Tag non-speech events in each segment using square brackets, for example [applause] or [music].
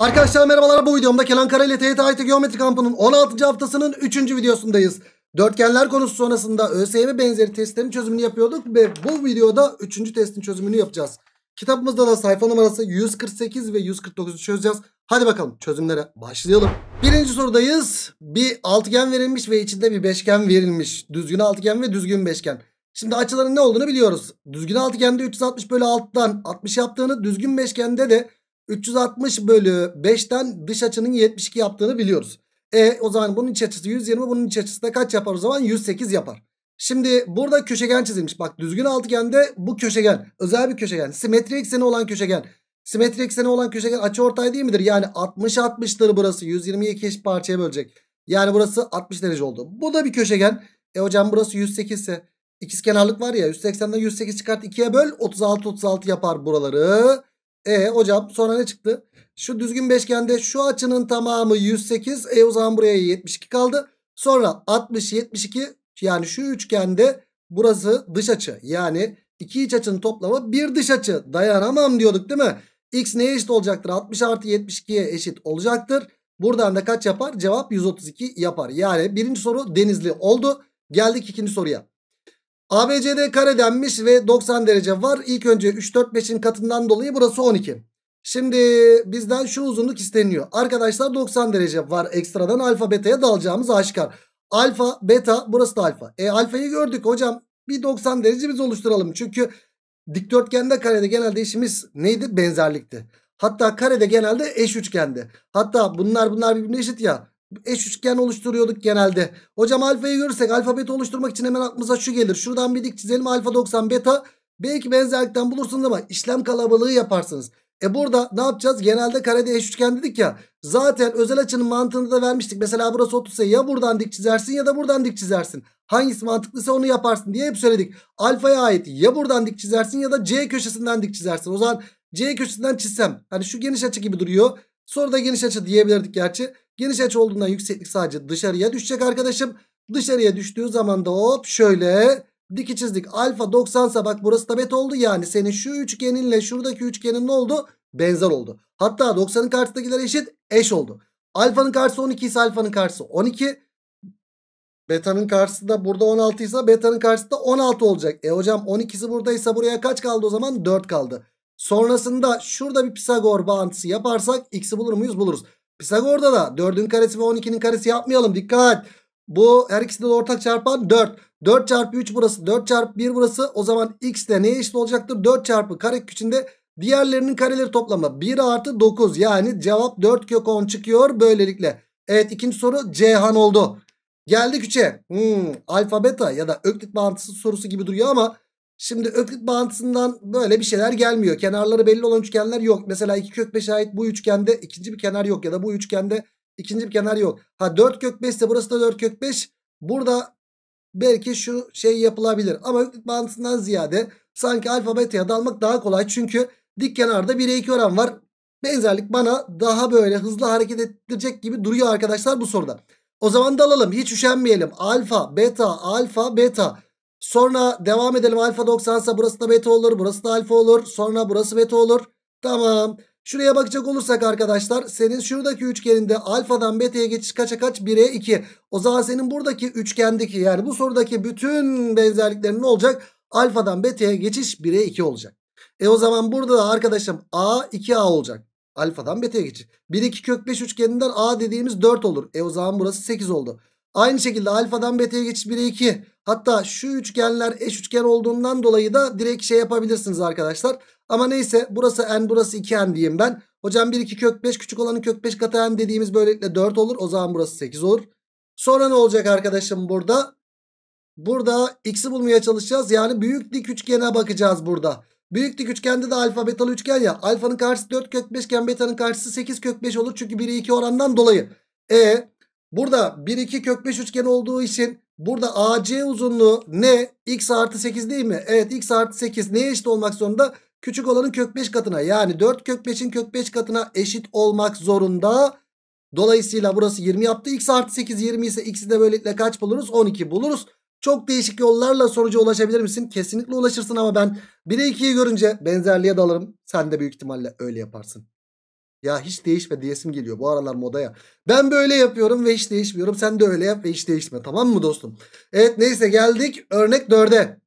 Arkadaşlar merhabalar bu videomda Kenan Kara ile TYT Geometri Kampı'nın 16. haftasının 3. videosundayız. Dörtgenler konusu sonrasında ÖSYM benzeri testlerin çözümünü yapıyorduk ve bu videoda 3. testin çözümünü yapacağız. Kitabımızda da sayfa numarası 148 ve 149'u çözeceğiz. Hadi bakalım çözümlere başlayalım. Birinci sorudayız. Bir altıgen verilmiş ve içinde bir beşgen verilmiş. Düzgün altıgen ve düzgün beşgen. Şimdi açıların ne olduğunu biliyoruz. Düzgün altıgende 360 bölü 6'dan 60 yaptığını düzgün beşgende de 360 bölü 5'ten dış açının 72 yaptığını biliyoruz. E o zaman bunun iç açısı 120 bunun iç açısı da kaç yapar o zaman 108 yapar. Şimdi burada köşegen çizilmiş. Bak düzgün altıgende bu köşegen. Özel bir köşegen. Simetri ekseni olan köşegen. Simetri ekseni olan köşegen açı ortay değil midir? Yani 60 60'tır burası. 120'yi iki parçaya bölecek. Yani burası 60 derece oldu. Bu da bir köşegen. E hocam burası 108 ise ikizkenarlık var ya 180'den 108 çıkart 2'ye böl 36 36 yapar buraları. E hocam sonra ne çıktı? Şu düzgün beşgende şu açının tamamı 108. E o zaman buraya 72 kaldı. Sonra 60 72 yani şu üçgende burası dış açı. Yani iki iç açının toplamı bir dış açı. Dayanamam diyorduk değil mi? X neye eşit olacaktır? 60 artı 72'ye eşit olacaktır. Buradan da kaç yapar? Cevap 132 yapar. Yani birinci soru denizli oldu. Geldik ikinci soruya. ABCD kare denmiş ve 90 derece var. İlk önce 3, 4, 5'in katından dolayı burası 12. Şimdi bizden şu uzunluk isteniyor. Arkadaşlar 90 derece var. Ekstradan alfa beta'ya dalacağımız aşikar. Alfa, beta burası da alfa. E alfayı gördük hocam. Bir 90 derece biz oluşturalım. Çünkü dikdörtgende karede genelde işimiz neydi? Benzerlikti. Hatta karede genelde eş üçgende. Hatta bunlar bunlar birbirine eşit ya eş üçgen oluşturuyorduk genelde. Hocam alfayı görürsek alfa beta oluşturmak için hemen aklımıza şu gelir. Şuradan bir dik çizelim alfa 90 beta. Belki benzerlikten bulursunuz ama işlem kalabalığı yaparsınız. E burada ne yapacağız? Genelde karede eş üçgen dedik ya. Zaten özel açının mantığını da vermiştik. Mesela burası 30 ise ya buradan dik çizersin ya da buradan dik çizersin. Hangisi mantıklıysa onu yaparsın diye hep söyledik. Alfaya ait ya buradan dik çizersin ya da C köşesinden dik çizersin. O zaman C köşesinden çizsem. Hani şu geniş açı gibi duruyor. Sonra da geniş açı diyebilirdik gerçi. Geniş açı olduğundan yükseklik sadece dışarıya düşecek arkadaşım. Dışarıya düştüğü zaman da hop şöyle diki çizdik. Alfa 90 sa bak burası da beta oldu. Yani senin şu üçgeninle şuradaki üçgenin ne oldu? Benzer oldu. Hatta 90'ın karşısındakiler eşit eş oldu. Alfanın karşısı 12 ise alfanın karşısı 12. Beta'nın karşısında burada 16 ise beta'nın karşısında 16 olacak. E hocam 12'si buradaysa buraya kaç kaldı o zaman? 4 kaldı. Sonrasında şurada bir Pisagor bağıntısı yaparsak x'i bulur muyuz? Buluruz. Pisagor'da da 4'ün karesi ve 12'nin karesi yapmayalım. Dikkat. Bu her ikisinde de ortak çarpan 4. 4 çarpı 3 burası. 4 çarpı 1 burası. O zaman x de neye eşit olacaktır? 4 çarpı kare içinde diğerlerinin kareleri toplamı. 1 artı 9. Yani cevap 4 kök 10 çıkıyor böylelikle. Evet ikinci soru Ceyhan oldu. Geldik 3'e. Hmm, alfa ya da öklit mantısı sorusu gibi duruyor ama Şimdi öklit bağıntısından böyle bir şeyler gelmiyor. Kenarları belli olan üçgenler yok. Mesela 2 kök 5'e ait bu üçgende ikinci bir kenar yok. Ya da bu üçgende ikinci bir kenar yok. Ha 4 kök 5 ise burası da 4 kök 5. Burada belki şu şey yapılabilir. Ama öklit bağıntısından ziyade sanki alfa beta'ya dalmak daha kolay. Çünkü dik kenarda 1'e 2 oran var. Benzerlik bana daha böyle hızlı hareket ettirecek gibi duruyor arkadaşlar bu soruda. O zaman dalalım hiç üşenmeyelim. Alfa, beta, alfa, beta. Sonra devam edelim alfa 90 ise burası da beta olur. Burası da alfa olur. Sonra burası beta olur. Tamam. Şuraya bakacak olursak arkadaşlar senin şuradaki üçgeninde alfadan beta'ya geçiş kaça kaç? 1'e 2. O zaman senin buradaki üçgendeki yani bu sorudaki bütün benzerliklerin ne olacak? Alfadan beta'ya geçiş 1'e 2 olacak. E o zaman burada da arkadaşım a 2a olacak. Alfadan beta'ya geçiş. 1 2 kök 5 üçgeninden a dediğimiz 4 olur. E o zaman burası 8 oldu. Aynı şekilde alfadan beta'ya geçiş 1'e 2. Hatta şu üçgenler eş üçgen olduğundan dolayı da direkt şey yapabilirsiniz arkadaşlar. Ama neyse burası n burası 2n diyeyim ben. Hocam 1 2 kök 5 küçük olanın kök 5 katı n dediğimiz böylelikle 4 olur. O zaman burası 8 olur. Sonra ne olacak arkadaşım burada? Burada x'i bulmaya çalışacağız. Yani büyük dik üçgene bakacağız burada. Büyük dik üçgende de alfa betalı üçgen ya. Alfanın karşısı 4 kök 5 iken betanın karşısı 8 kök 5 olur. Çünkü 1'e 2 orandan dolayı. E burada 1 2 kök 5 üçgen olduğu için Burada AC uzunluğu ne? X artı 8 değil mi? Evet X artı 8 neye eşit olmak zorunda? Küçük olanın kök 5 katına yani 4 kök 5'in kök 5 katına eşit olmak zorunda. Dolayısıyla burası 20 yaptı. X artı 8 20 ise X'i de böylelikle kaç buluruz? 12 buluruz. Çok değişik yollarla sonuca ulaşabilir misin? Kesinlikle ulaşırsın ama ben 1'e 2'yi görünce benzerliğe dalırım. Sen de büyük ihtimalle öyle yaparsın. Ya hiç değişme diyesim geliyor bu aralar modaya. Ben böyle yapıyorum ve hiç değişmiyorum. Sen de öyle yap ve hiç değişme tamam mı dostum? Evet neyse geldik örnek 4'e.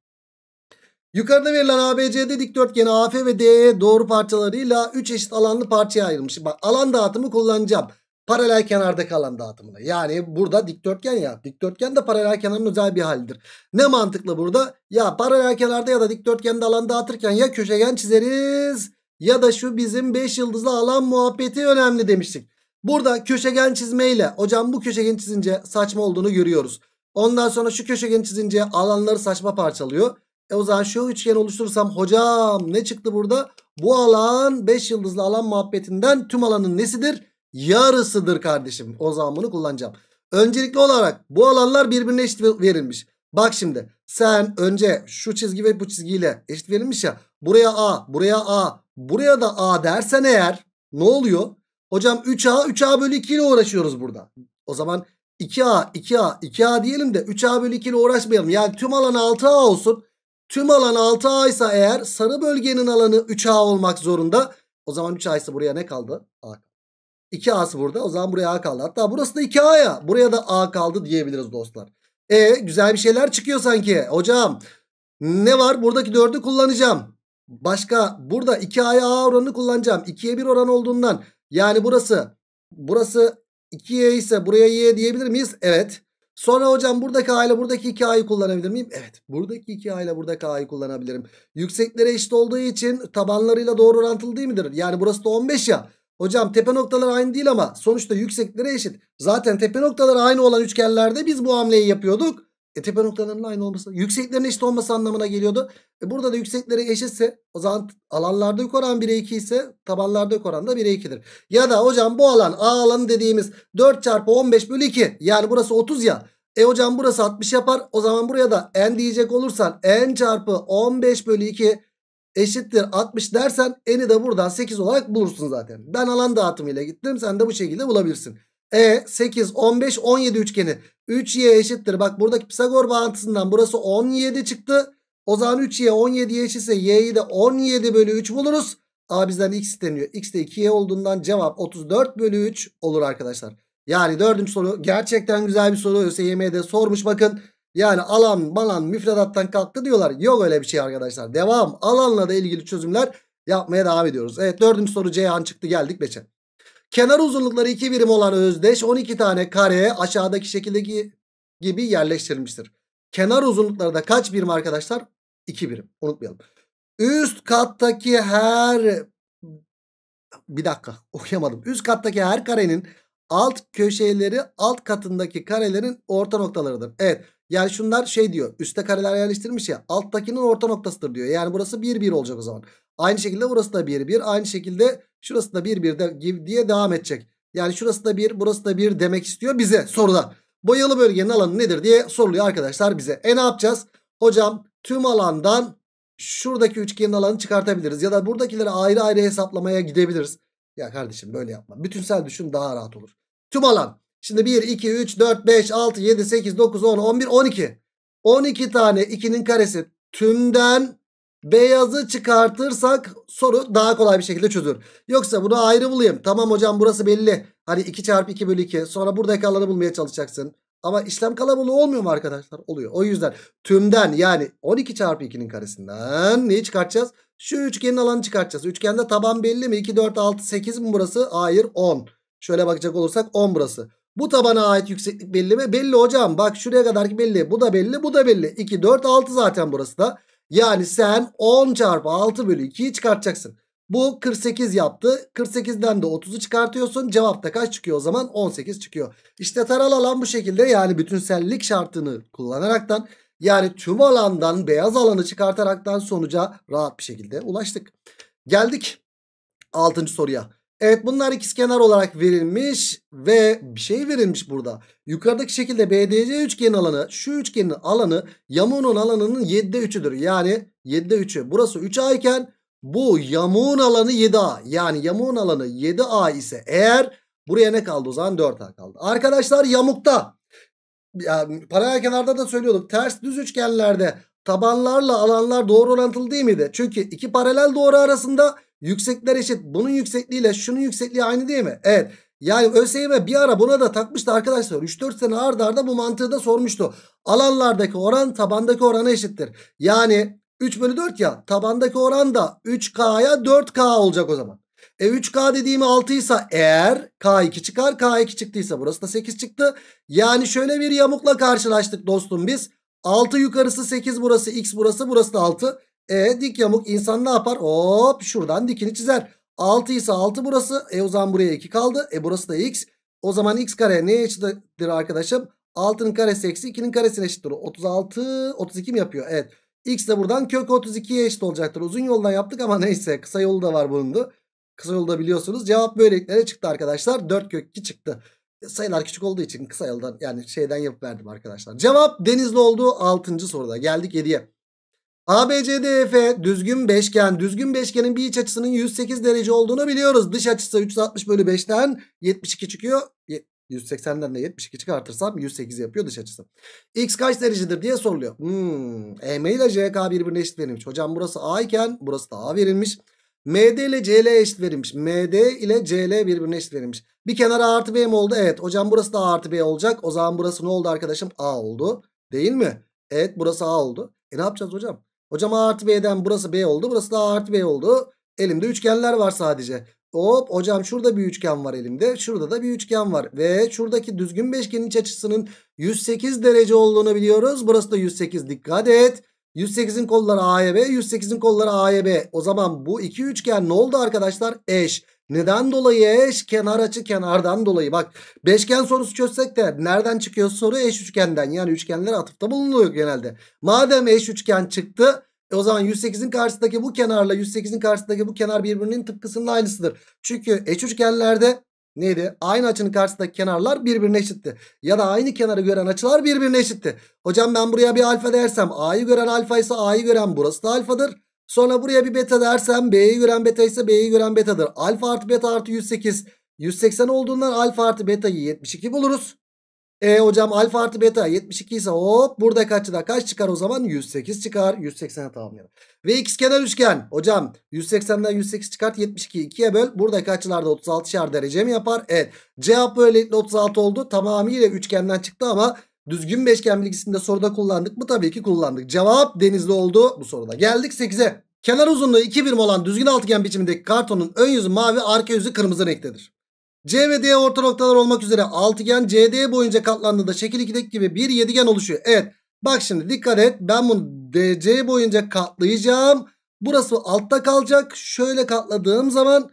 Yukarıda verilen ABC'de dikdörtgeni AF ve DE doğru parçalarıyla 3 eşit alanlı parçaya ayrılmış. Bak alan dağıtımı kullanacağım. Paralel kenardaki alan dağıtımını. Yani burada dikdörtgen ya. Dikdörtgen de paralel kenarın özel bir halidir. Ne mantıklı burada? Ya paralel kenarda ya da dikdörtgende alan dağıtırken ya köşegen çizeriz ya da şu bizim 5 yıldızlı alan muhabbeti önemli demiştik. Burada köşegen çizmeyle hocam bu köşegen çizince saçma olduğunu görüyoruz. Ondan sonra şu köşegen çizince alanları saçma parçalıyor. E o zaman şu üçgen oluşturursam hocam ne çıktı burada? Bu alan 5 yıldızlı alan muhabbetinden tüm alanın nesidir? Yarısıdır kardeşim. O zaman bunu kullanacağım. Öncelikli olarak bu alanlar birbirine eşit verilmiş. Bak şimdi sen önce şu çizgi ve bu çizgiyle eşit verilmiş ya buraya A, buraya A, buraya da A dersen eğer ne oluyor? Hocam 3A, 3A bölü 2 ile uğraşıyoruz burada. O zaman 2A, 2A, 2A diyelim de 3A bölü 2 ile uğraşmayalım. Yani tüm alan 6A olsun. Tüm alan 6A ise eğer sarı bölgenin alanı 3A olmak zorunda. O zaman 3A ise buraya ne kaldı? A. 2A'sı burada. O zaman buraya A kaldı. Hatta burası da 2 a ya, Buraya da A kaldı diyebiliriz dostlar. E güzel bir şeyler çıkıyor sanki. Hocam ne var? Buradaki 4'ü kullanacağım. Başka burada 2A'ya A oranını kullanacağım. 2'ye 1 oran olduğundan yani burası burası 2 ise buraya Y diyebilir miyiz? Evet. Sonra hocam buradaki A ile buradaki 2A'yı kullanabilir miyim? Evet. Buradaki 2A ile buradaki A'yı kullanabilirim. Yükseklere eşit olduğu için tabanlarıyla doğru orantılı değil midir? Yani burası da 15 ya. Hocam tepe noktaları aynı değil ama sonuçta yükseklere eşit. Zaten tepe noktaları aynı olan üçgenlerde biz bu hamleyi yapıyorduk. E tepe noktalarının aynı olması. Yükseklerin eşit olması anlamına geliyordu. E burada da yüksekleri eşitse o zaman alanlarda yük oran 1'e 2 ise tabanlarda yük oran da 1'e 2'dir. Ya da hocam bu alan A alanı dediğimiz 4 çarpı 15 bölü 2 yani burası 30 ya. E hocam burası 60 yapar. O zaman buraya da n diyecek olursan n çarpı 15 bölü 2 eşittir 60 dersen n'i de buradan 8 olarak bulursun zaten. Ben alan dağıtımıyla gittim. Sen de bu şekilde bulabilirsin. E 8 15 17 üçgeni 3y eşittir. Bak buradaki Pisagor bağıntısından burası 17 çıktı. O zaman 3y 17'ye eşitse y'yi de 17 bölü 3 buluruz. A bizden x isteniyor. X de 2y olduğundan cevap 34 bölü 3 olur arkadaşlar. Yani dördüncü soru gerçekten güzel bir soru. ÖSYM'de sormuş bakın. Yani alan balan müfredattan kalktı diyorlar. Yok öyle bir şey arkadaşlar. Devam alanla da ilgili çözümler yapmaya devam ediyoruz. Evet dördüncü soru Ceyhan çıktı geldik 5'e. Kenar uzunlukları 2 birim olan özdeş 12 tane kareye aşağıdaki şekildeki gibi yerleştirilmiştir. Kenar uzunlukları da kaç birim arkadaşlar? 2 birim. Unutmayalım. Üst kattaki her bir dakika okuyamadım. Üst kattaki her karenin alt köşeleri alt katındaki karelerin orta noktalarıdır. Evet. Yani şunlar şey diyor. Üste kareler yerleştirmiş ya. Alttakinin orta noktasıdır diyor. Yani burası 1 1 olacak o zaman. Aynı şekilde burası da 1 1. Aynı şekilde şurası da 1 1 de, diye devam edecek. Yani şurası da 1 burası da 1 demek istiyor bize soruda. Boyalı bölgenin alanı nedir diye soruluyor arkadaşlar bize. E ne yapacağız? Hocam tüm alandan şuradaki üçgenin alanı çıkartabiliriz. Ya da buradakileri ayrı ayrı hesaplamaya gidebiliriz. Ya kardeşim böyle yapma. Bütünsel düşün daha rahat olur. Tüm alan. Şimdi 1, 2, 3, 4, 5, 6, 7, 8, 9, 10, 11, 12. 12 tane 2'nin karesi tümden Beyazı çıkartırsak soru daha kolay bir şekilde çözülür. Yoksa bunu ayrı bulayım. Tamam hocam burası belli. Hani 2 çarpı 2 bölü 2. Sonra buradaki alanı bulmaya çalışacaksın. Ama işlem kalabalığı olmuyor mu arkadaşlar? Oluyor. O yüzden tümden yani 12 çarpı 2'nin karesinden neyi çıkartacağız? Şu üçgenin alanı çıkartacağız. Üçgende taban belli mi? 2, 4, 6, 8 mi burası? Hayır 10. Şöyle bakacak olursak 10 burası. Bu tabana ait yükseklik belli mi? Belli hocam. Bak şuraya kadar ki belli. Bu da belli. Bu da belli. 2, 4, 6 zaten burası da. Yani sen 10 çarpı 6 bölü 2'yi çıkartacaksın. Bu 48 yaptı. 48'den de 30'u çıkartıyorsun. Cevapta kaç çıkıyor o zaman? 18 çıkıyor. İşte taral alan bu şekilde yani bütünsellik şartını kullanaraktan yani tüm alandan beyaz alanı çıkartaraktan sonuca rahat bir şekilde ulaştık. Geldik 6. soruya. Evet bunlar ikizkenar olarak verilmiş ve bir şey verilmiş burada. Yukarıdaki şekilde BDC üçgenin alanı şu üçgenin alanı yamuğunun alanının 7'de 3'üdür. Yani 7'de 3'ü burası 3A iken bu yamuğun alanı 7A. Yani yamuğun alanı 7A ise eğer buraya ne kaldı o zaman 4A kaldı. Arkadaşlar yamukta yani paralel kenarda da söylüyorduk ters düz üçgenlerde tabanlarla alanlar doğru orantılı değil miydi? Çünkü iki paralel doğru arasında Yüksekler eşit. Bunun yüksekliğiyle şunun yüksekliği aynı değil mi? Evet. Yani ÖSYM bir ara buna da takmıştı arkadaşlar. 3-4 sene arda arda bu mantığı da sormuştu. Alanlardaki oran tabandaki orana eşittir. Yani 3 bölü 4 ya tabandaki oran da 3K'ya 4K olacak o zaman. E 3K dediğimi 6 ise eğer K2 çıkar K2 çıktıysa burası da 8 çıktı. Yani şöyle bir yamukla karşılaştık dostum biz. 6 yukarısı 8 burası x burası burası da 6. E dik yamuk insan ne yapar? Hop şuradan dikini çizer. 6 ise 6 burası. E o zaman buraya 2 kaldı. E burası da x. O zaman x kare neye eşittir arkadaşım? 6'nın karesi eksi 2'nin karesine eşittir. 36, 32 mi yapıyor? Evet. X de buradan kök 32'ye eşit olacaktır. Uzun yoldan yaptık ama neyse. Kısa yolu da var bunun da. Kısa yolu da biliyorsunuz. Cevap böylelikle çıktı arkadaşlar. 4 kök 2 çıktı. E, sayılar küçük olduğu için kısa yoldan yani şeyden yapıp verdim arkadaşlar. Cevap Denizli oldu 6. soruda. Geldik 7'ye. ABCDF e, düzgün beşgen. Düzgün beşgenin bir iç açısının 108 derece olduğunu biliyoruz. Dış açısı 360 bölü 5'ten 72 çıkıyor. 180'den de 72 çıkartırsam 108 yapıyor dış açısı. X kaç derecedir diye soruluyor. Hmm, EM ile CK birbirine eşit verilmiş. Hocam burası A iken burası da A verilmiş. MD ile CL eşit verilmiş. MD ile CL birbirine eşit verilmiş. Bir kenara artı B mi oldu? Evet. Hocam burası da A artı B olacak. O zaman burası ne oldu arkadaşım? A oldu. Değil mi? Evet burası A oldu. E ne yapacağız hocam? Hocam A artı B'den burası B oldu. Burası da A artı B oldu. Elimde üçgenler var sadece. Hop hocam şurada bir üçgen var elimde. Şurada da bir üçgen var. Ve şuradaki düzgün beşgenin iç açısının 108 derece olduğunu biliyoruz. Burası da 108 dikkat et. 108'in kolları A'ya B. 108'in kolları A'ya B. O zaman bu iki üçgen ne oldu arkadaşlar? Eş. Neden dolayı eş kenar açı kenardan dolayı. Bak beşgen sorusu çözsek de nereden çıkıyor soru eş üçgenden. Yani üçgenler atıfta bulunuyor genelde. Madem eş üçgen çıktı e o zaman 108'in karşısındaki bu kenarla 108'in karşısındaki bu kenar birbirinin tıpkısının aynısıdır. Çünkü eş üçgenlerde neydi? Aynı açının karşısındaki kenarlar birbirine eşitti. Ya da aynı kenarı gören açılar birbirine eşitti. Hocam ben buraya bir alfa dersem A'yı gören alfa ise A'yı gören burası da alfadır. Sonra buraya bir beta dersem B'yi gören beta ise B'yi gören betadır. Alfa artı beta artı 108. 180 olduğundan alfa artı beta'yı 72 buluruz. E hocam alfa artı beta 72 ise hop burada kaç da kaç çıkar o zaman 108 çıkar 180'e tamamlayalım. Ve x kenar üçgen hocam 180'den 108 çıkart 72 2'ye böl buradaki açılarda 36'şer derece mi yapar? Evet cevap böylelikle 36 oldu tamamıyla üçgenden çıktı ama Düzgün beşgen bilgisinde soruda kullandık mı? Tabii ki kullandık. Cevap denizli oldu bu soruda. Geldik 8'e. Kenar uzunluğu 2 birim olan düzgün altıgen biçimindeki kartonun ön yüzü mavi arka yüzü kırmızı renktedir. C ve D orta noktalar olmak üzere altıgen CD boyunca katlandığında şekil 2'deki gibi bir yedigen oluşuyor. Evet bak şimdi dikkat et ben bunu DC boyunca katlayacağım. Burası altta kalacak. Şöyle katladığım zaman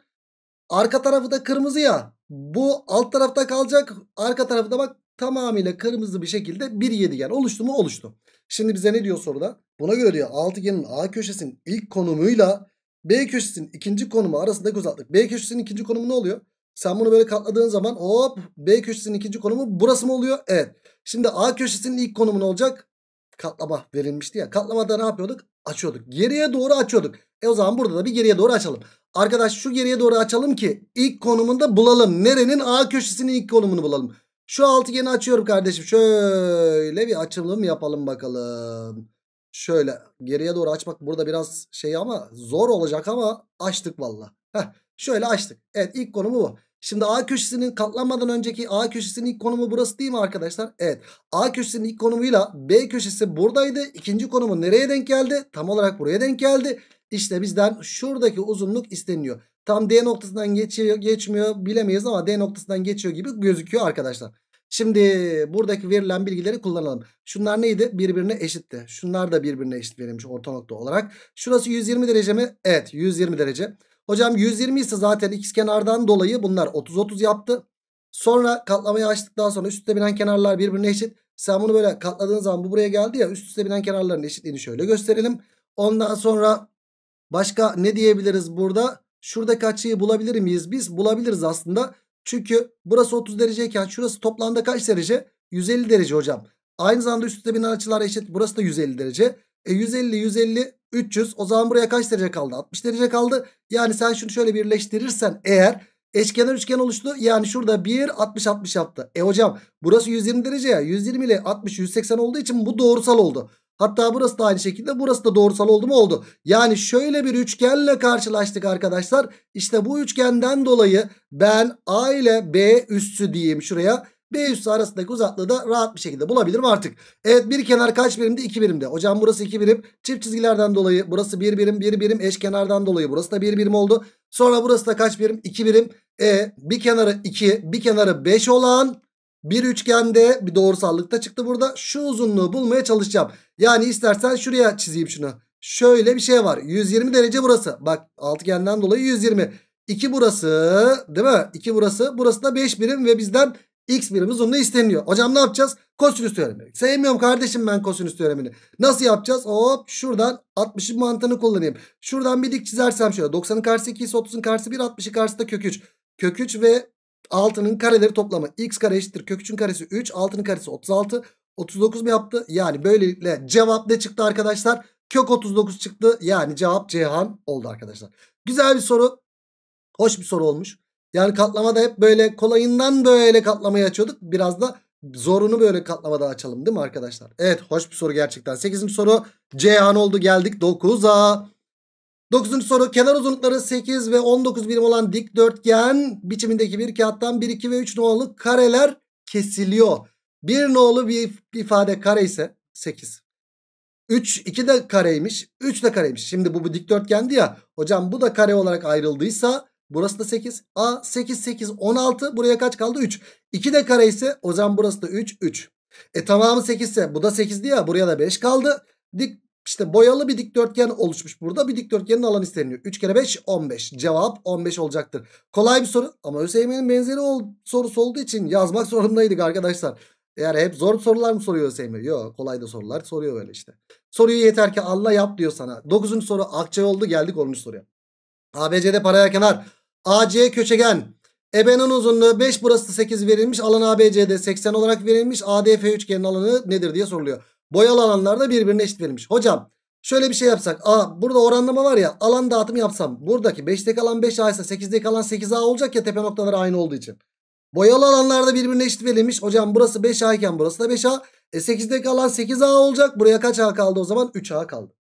arka tarafı da kırmızı ya. Bu alt tarafta kalacak. Arka tarafı da bak tamamıyla kırmızı bir şekilde bir yedigen oluştu mu? Oluştu. Şimdi bize ne diyor soruda? Buna göre diyor altıgenin A köşesinin ilk konumuyla B köşesinin ikinci konumu arasındaki uzaklık. B köşesinin ikinci konumu ne oluyor? Sen bunu böyle katladığın zaman hop B köşesinin ikinci konumu burası mı oluyor? Evet. Şimdi A köşesinin ilk konumu ne olacak? Katlama verilmişti ya. Katlamada ne yapıyorduk? Açıyorduk. Geriye doğru açıyorduk. E o zaman burada da bir geriye doğru açalım. Arkadaş şu geriye doğru açalım ki ilk konumunda bulalım. Nerenin A köşesinin ilk konumunu bulalım. Şu altıgeni açıyorum kardeşim. Şöyle bir açılım yapalım bakalım. Şöyle geriye doğru açmak burada biraz şey ama zor olacak ama açtık valla. Şöyle açtık. Evet ilk konumu bu. Şimdi A köşesinin katlanmadan önceki A köşesinin ilk konumu burası değil mi arkadaşlar? Evet. A köşesinin ilk konumuyla B köşesi buradaydı. İkinci konumu nereye denk geldi? Tam olarak buraya denk geldi. İşte bizden şuradaki uzunluk isteniyor. Tam D noktasından geçiyor, geçmiyor bilemeyiz ama D noktasından geçiyor gibi gözüküyor arkadaşlar. Şimdi buradaki verilen bilgileri kullanalım. Şunlar neydi? Birbirine eşitti. Şunlar da birbirine eşit verilmiş orta nokta olarak. Şurası 120 derece mi? Evet 120 derece. Hocam 120 ise zaten x kenardan dolayı bunlar 30-30 yaptı. Sonra katlamayı açtıktan sonra üst üste binen kenarlar birbirine eşit. Sen bunu böyle katladığın zaman bu buraya geldi ya üst üste binen kenarların eşitliğini şöyle gösterelim. Ondan sonra başka ne diyebiliriz burada? Şuradaki açıyı bulabilir miyiz biz? Bulabiliriz aslında. Çünkü burası 30 dereceyken şurası toplamda kaç derece? 150 derece hocam. Aynı zamanda üst üste binen açılar eşit. Burası da 150 derece. E 150, 150, 300. O zaman buraya kaç derece kaldı? 60 derece kaldı. Yani sen şunu şöyle birleştirirsen eğer eşkenar üçgen oluştu. Yani şurada 1, 60, 60 yaptı. E hocam burası 120 derece ya. 120 ile 60, 180 olduğu için bu doğrusal oldu. Hatta burası da aynı şekilde burası da doğrusal oldu mu oldu. Yani şöyle bir üçgenle karşılaştık arkadaşlar. İşte bu üçgenden dolayı ben A ile B üssü diyeyim şuraya. B üssü arasındaki uzaklığı da rahat bir şekilde bulabilirim artık. Evet bir kenar kaç birimdi? 2 birimde. Hocam burası 2 birim. Çift çizgilerden dolayı burası 1 bir birim 1 bir birim. Eşkenardan dolayı burası da 1 bir birim oldu. Sonra burası da kaç birim? 2 birim. E bir kenarı 2 bir kenarı 5 olan bir üçgende bir doğrusallıkta çıktı burada. Şu uzunluğu bulmaya çalışacağım. Yani istersen şuraya çizeyim şunu. Şöyle bir şey var. 120 derece burası. Bak altıgenden dolayı 120. 2 burası değil mi? 2 burası. Burası da 5 birim ve bizden x birim uzunluğu isteniyor. Hocam ne yapacağız? Kosinüs teoremi. Sevmiyorum kardeşim ben kosinüs teoremini. Nasıl yapacağız? Hop şuradan 60'ın mantığını kullanayım. Şuradan bir dik çizersem şöyle. 90'ın karşısı 2 ise 30'un karşısı 1, 60'ın karşısı da kök 3. Kök 3 ve 6'nın kareleri toplamı x kare eşittir kök 3'ün karesi 3 6'nın karesi 36 39 mu yaptı? Yani böylelikle cevap ne çıktı arkadaşlar? Kök 39 çıktı. Yani cevap Cihan oldu arkadaşlar. Güzel bir soru. Hoş bir soru olmuş. Yani katlamada hep böyle kolayından böyle katlamayı açıyorduk. Biraz da zorunu böyle katlamada açalım değil mi arkadaşlar? Evet hoş bir soru gerçekten. 8. soru Cihan oldu geldik 9'a. 9. soru kenar uzunlukları 8 ve 19 birim olan dikdörtgen biçimindeki bir kağıttan 1, 2 ve 3 nolu kareler kesiliyor. 1 nolu bir ifade kare ise 8. 3, 2 de kareymiş. 3 de kareymiş. Şimdi bu, bu dikdörtgendi ya. Hocam bu da kare olarak ayrıldıysa burası da 8. A 8, 8, 16. Buraya kaç kaldı? 3. 2 de kare ise o zaman burası da 3, 3. E tamamı 8 ise bu da 8'di ya. Buraya da 5 kaldı. Dik işte boyalı bir dikdörtgen oluşmuş burada. Bir dikdörtgenin alanı isteniyor. 3 kere 5 15. Cevap 15 olacaktır. Kolay bir soru ama ÖSYM'nin benzeri ol, sorusu olduğu için yazmak [laughs] zorundaydık arkadaşlar. Eğer hep zor sorular mı soruyor ÖSYM? Yok kolay da sorular soruyor böyle işte. Soruyu yeter ki anla yap diyor sana. 9. soru akçe oldu geldik 10. soruya. ABC'de paraya kenar. AC köşegen. EB'nin uzunluğu 5 burası 8 verilmiş. Alan ABC'de 80 olarak verilmiş. ADF üçgenin alanı nedir diye soruluyor. Boyalı alanlarda birbirine eşit verilmiş. Hocam şöyle bir şey yapsak. A burada oranlama var ya alan dağıtımı yapsam. Buradaki 5'teki alan 5A ise 8'deki alan 8A olacak ya tepe noktaları aynı olduğu için. Boyalı alanlarda birbirine eşit verilmiş. Hocam burası 5A iken burası da 5A. E 8'deki alan 8A olacak. Buraya kaç A kaldı o zaman? 3A kaldı.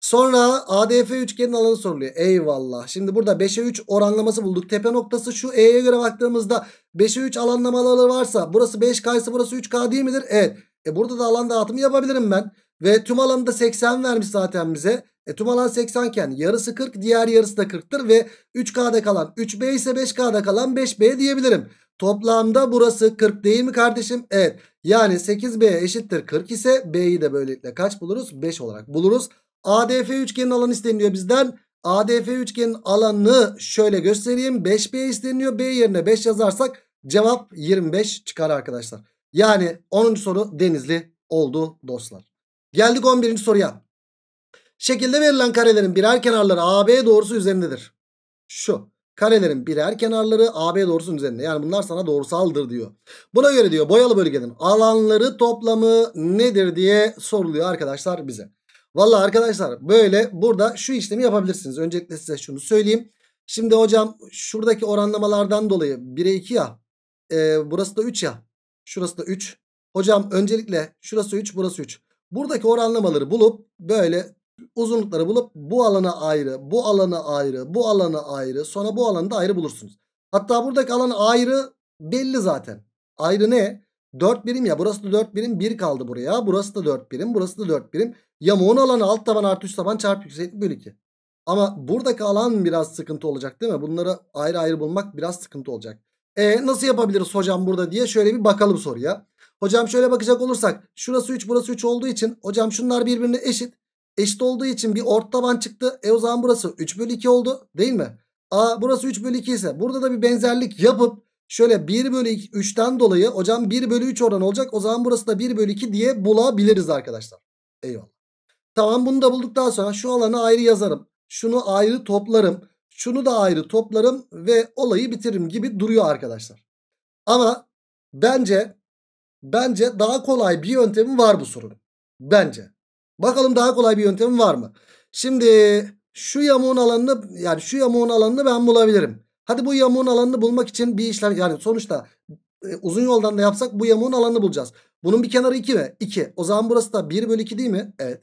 Sonra ADF üçgenin alanı soruluyor. Eyvallah. Şimdi burada 5'e 3 oranlaması bulduk. Tepe noktası şu E'ye göre baktığımızda 5'e 3 alanlamaları varsa burası 5K ise burası 3K değil midir? Evet. E burada da alan dağıtımı yapabilirim ben. Ve tüm alanı da 80 vermiş zaten bize. E tüm alan 80 iken yarısı 40 diğer yarısı da 40'tır ve 3K'da kalan 3B ise 5K'da kalan 5B diyebilirim. Toplamda burası 40 değil mi kardeşim? Evet. Yani 8B eşittir 40 ise B'yi de böylelikle kaç buluruz? 5 olarak buluruz. ADF üçgenin alanı isteniyor bizden. ADF üçgenin alanını şöyle göstereyim. 5B isteniyor. B yerine 5 yazarsak cevap 25 çıkar arkadaşlar. Yani 10. soru Denizli oldu dostlar. Geldik 11. soruya. Şekilde verilen karelerin birer kenarları AB doğrusu üzerindedir. Şu. Karelerin birer kenarları AB doğrusunun üzerinde. Yani bunlar sana doğrusaldır diyor. Buna göre diyor boyalı bölgenin alanları toplamı nedir diye soruluyor arkadaşlar bize. Valla arkadaşlar böyle burada şu işlemi yapabilirsiniz. Öncelikle size şunu söyleyeyim. Şimdi hocam şuradaki oranlamalardan dolayı 1'e 2 ya. E, burası da 3 ya. Şurası da 3. Hocam öncelikle şurası 3 burası 3. Buradaki oranlamaları bulup böyle uzunlukları bulup bu alana ayrı, bu alana ayrı, bu alana ayrı, sonra bu alanda ayrı bulursunuz. Hatta buradaki alan ayrı belli zaten. Ayrı ne? 4 birim ya. Burası da 4 birim. 1 kaldı buraya. Burası da 4 birim. Burası da 4 birim. Yamuğun alanı alt taban artı üst taban çarpı yükseklik bölü 2. Ama buradaki alan biraz sıkıntı olacak değil mi? Bunları ayrı ayrı bulmak biraz sıkıntı olacak. E nasıl yapabiliriz hocam burada diye şöyle bir bakalım soruya. Hocam şöyle bakacak olursak şurası 3 burası 3 olduğu için hocam şunlar birbirine eşit. Eşit olduğu için bir ort taban çıktı. E o zaman burası 3 bölü 2 oldu değil mi? A burası 3 bölü 2 ise burada da bir benzerlik yapıp şöyle 1 bölü 2, 3'ten dolayı hocam 1 bölü 3 oran olacak. O zaman burası da 1 bölü 2 diye bulabiliriz arkadaşlar. Eyvallah. Tamam bunu da bulduktan sonra şu alanı ayrı yazarım. Şunu ayrı toplarım. Şunu da ayrı toplarım ve olayı bitiririm gibi duruyor arkadaşlar. Ama bence bence daha kolay bir yöntemi var bu sorunun. Bence. Bakalım daha kolay bir yöntemi var mı? Şimdi şu yamuğun alanını yani şu yamuğun alanını ben bulabilirim. Hadi bu yamuğun alanını bulmak için bir işlem yani sonuçta e, uzun yoldan da yapsak bu yamuğun alanını bulacağız. Bunun bir kenarı 2 mi? 2. O zaman burası da 1 bölü 2 değil mi? Evet.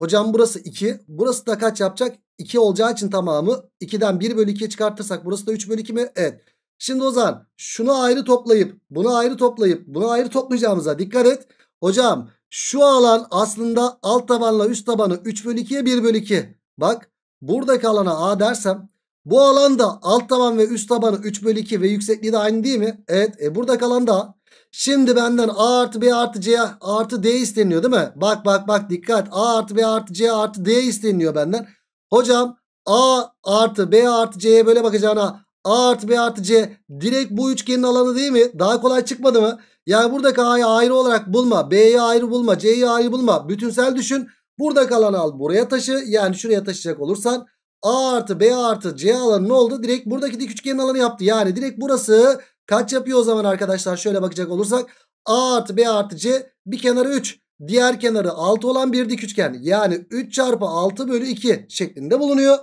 Hocam burası 2. Burası da kaç yapacak? 2 olacağı için tamamı 2'den 1 bölü 2'ye çıkartırsak burası da 3 bölü 2 mi? Evet. Şimdi o zaman şunu ayrı toplayıp bunu ayrı toplayıp bunu ayrı toplayacağımıza dikkat et. Hocam şu alan aslında alt tabanla üst tabanı 3 bölü 2'ye 1 bölü 2. Bak buradaki alana A dersem bu alanda alt taban ve üst tabanı 3 bölü 2 ve yüksekliği de aynı değil mi? Evet e buradaki alanda A. Şimdi benden A artı B artı C artı D isteniyor değil mi? Bak bak bak dikkat. A artı B artı C artı D isteniyor benden. Hocam A artı B artı C'ye böyle bakacağına A artı B artı C direkt bu üçgenin alanı değil mi? Daha kolay çıkmadı mı? Yani buradaki A'yı ayrı olarak bulma. B'yi ayrı bulma. C'yi ayrı bulma. Bütünsel düşün. burada alanı al buraya taşı. Yani şuraya taşıyacak olursan A artı B artı C alanı ne oldu? Direkt buradaki dik üçgenin alanı yaptı. Yani direkt burası Kaç yapıyor o zaman arkadaşlar? Şöyle bakacak olursak A artı B artı C bir kenarı 3. Diğer kenarı 6 olan bir dik üçgen. Yani 3 çarpı 6 bölü 2 şeklinde bulunuyor.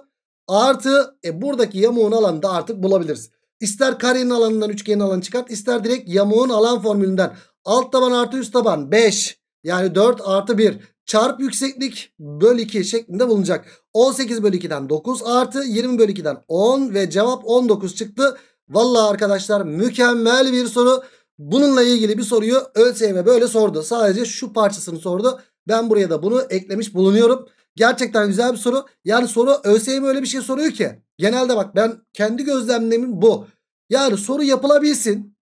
Artı e, buradaki yamuğun alanı da artık bulabiliriz. İster karenin alanından üçgenin alanı çıkart ister direkt yamuğun alan formülünden. Alt taban artı üst taban 5 yani 4 artı 1 çarp yükseklik bölü 2 şeklinde bulunacak. 18 bölü 2'den 9 artı 20 bölü 2'den 10 ve cevap 19 çıktı. Valla arkadaşlar mükemmel bir soru. Bununla ilgili bir soruyu ÖSYM böyle sordu. Sadece şu parçasını sordu. Ben buraya da bunu eklemiş bulunuyorum. Gerçekten güzel bir soru. Yani soru ÖSYM öyle bir şey soruyor ki. Genelde bak ben kendi gözlemlemim bu. Yani soru yapılabilsin.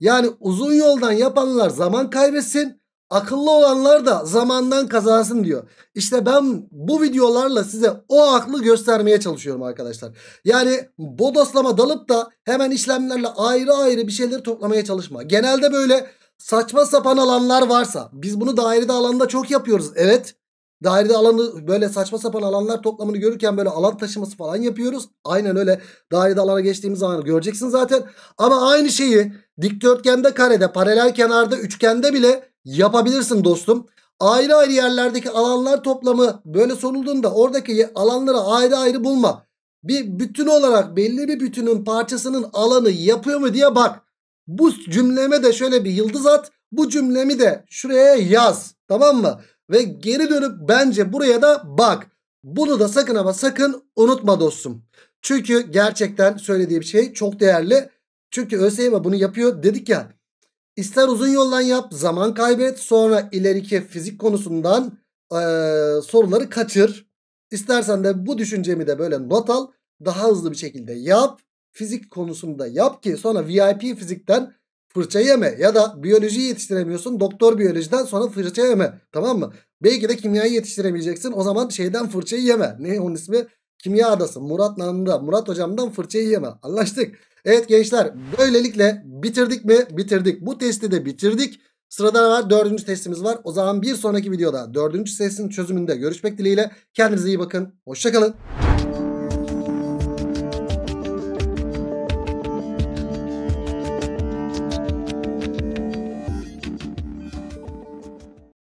Yani uzun yoldan yapanlar zaman kaybetsin. Akıllı olanlar da zamandan kazansın diyor. İşte ben bu videolarla size o aklı göstermeye çalışıyorum arkadaşlar. Yani bodoslama dalıp da hemen işlemlerle ayrı ayrı bir şeyleri toplamaya çalışma. Genelde böyle saçma sapan alanlar varsa biz bunu dairede alanda çok yapıyoruz. Evet Dairede alanı böyle saçma sapan alanlar toplamını görürken böyle alan taşıması falan yapıyoruz. Aynen öyle dairede alana geçtiğimiz zaman göreceksin zaten. Ama aynı şeyi dikdörtgende karede paralel kenarda üçgende bile yapabilirsin dostum. Ayrı ayrı yerlerdeki alanlar toplamı böyle sorulduğunda oradaki alanları ayrı ayrı bulma. Bir bütün olarak belli bir bütünün parçasının alanı yapıyor mu diye bak. Bu cümleme de şöyle bir yıldız at. Bu cümlemi de şuraya yaz. Tamam mı? Ve geri dönüp bence buraya da bak. Bunu da sakın ama sakın unutma dostum. Çünkü gerçekten söylediğim şey çok değerli. Çünkü ÖSYM bunu yapıyor dedik ya. İster uzun yoldan yap zaman kaybet sonra ileriki fizik konusundan e, soruları kaçır. İstersen de bu düşüncemi de böyle not al daha hızlı bir şekilde yap. Fizik konusunda yap ki sonra VIP fizikten fırça yeme ya da biyolojiyi yetiştiremiyorsun doktor biyolojiden sonra fırça yeme tamam mı? Belki de kimyayı yetiştiremeyeceksin o zaman şeyden fırçayı yeme. Ne onun ismi? Kimya adası Murat Namda Murat hocamdan fırçayı yeme anlaştık. Evet gençler böylelikle bitirdik mi? Bitirdik. Bu testi de bitirdik. Sırada var? Dördüncü testimiz var. O zaman bir sonraki videoda dördüncü testin çözümünde görüşmek dileğiyle. Kendinize iyi bakın. Hoşçakalın.